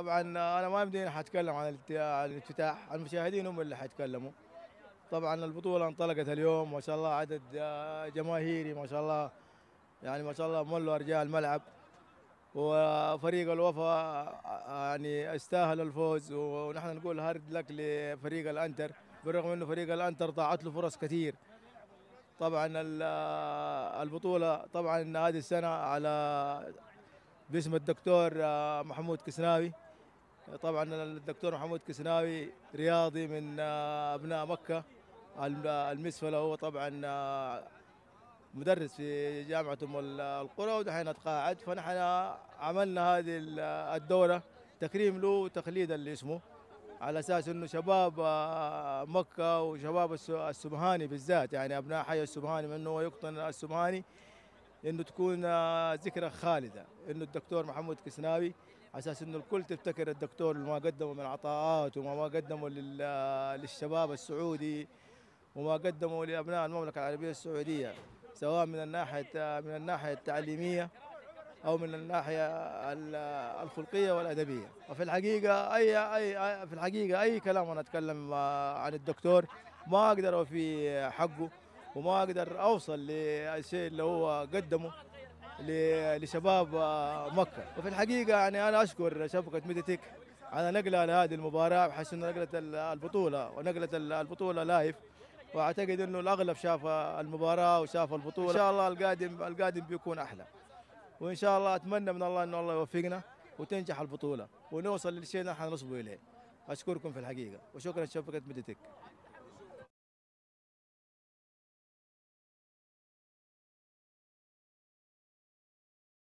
طبعا انا ما يمديني حتكلم عن الافتتاح المشاهدين هم اللي حيتكلموا طبعا البطوله انطلقت اليوم ما شاء الله عدد آه، جماهيري ما شاء الله يعني ما شاء الله ملوا ارجاء الملعب وفريق الوفا آه، يعني استاهل الفوز ونحن نقول هارد لك لفريق الانتر بالرغم انه فريق الانتر ضاعت له فرص كثير طبعا آه، البطوله طبعا هذه السنه على باسم الدكتور محمود كسناوي طبعا الدكتور محمود كسناوي رياضي من آه، ابناء مكه المسفله هو طبعا آه، مدرس في جامعه ام القرى ودحين اتقاعد فنحن عملنا هذه الدوره تكريم له وتخليدا لاسمه على اساس انه شباب آه، مكه وشباب السبهاني بالذات يعني ابناء حي السبهاني منه هو يقطن السبهاني انه تكون آه، ذكرى خالده انه الدكتور محمود كسناوي على اساس انه الكل تفتكر الدكتور ما قدمه من عطاءات وما ما قدمه آه، للشباب السعودي وما قدمه لابناء المملكه العربيه السعوديه سواء من الناحيه آه، من الناحيه التعليميه او من الناحيه الخلقيه والادبيه وفي الحقيقه اي اي في الحقيقه اي كلام انا اتكلم عن الدكتور ما اقدر اوفي حقه وما اقدر اوصل للشيء اللي هو قدمه لشباب آه، مكه وفي الحقيقه يعني انا اشكر شبكه ميديتك على نقلها لهذه المباراه بحيث انه نقلت البطوله ونقلت البطوله لايف واعتقد انه الاغلب شاف المباراه وشاف البطوله ان شاء الله القادم القادم بيكون احلى وان شاء الله اتمنى من الله انه الله يوفقنا وتنجح البطوله ونوصل للشيء اللي احنا نصبو اليه اشكركم في الحقيقه وشكرا شبكه ميديتك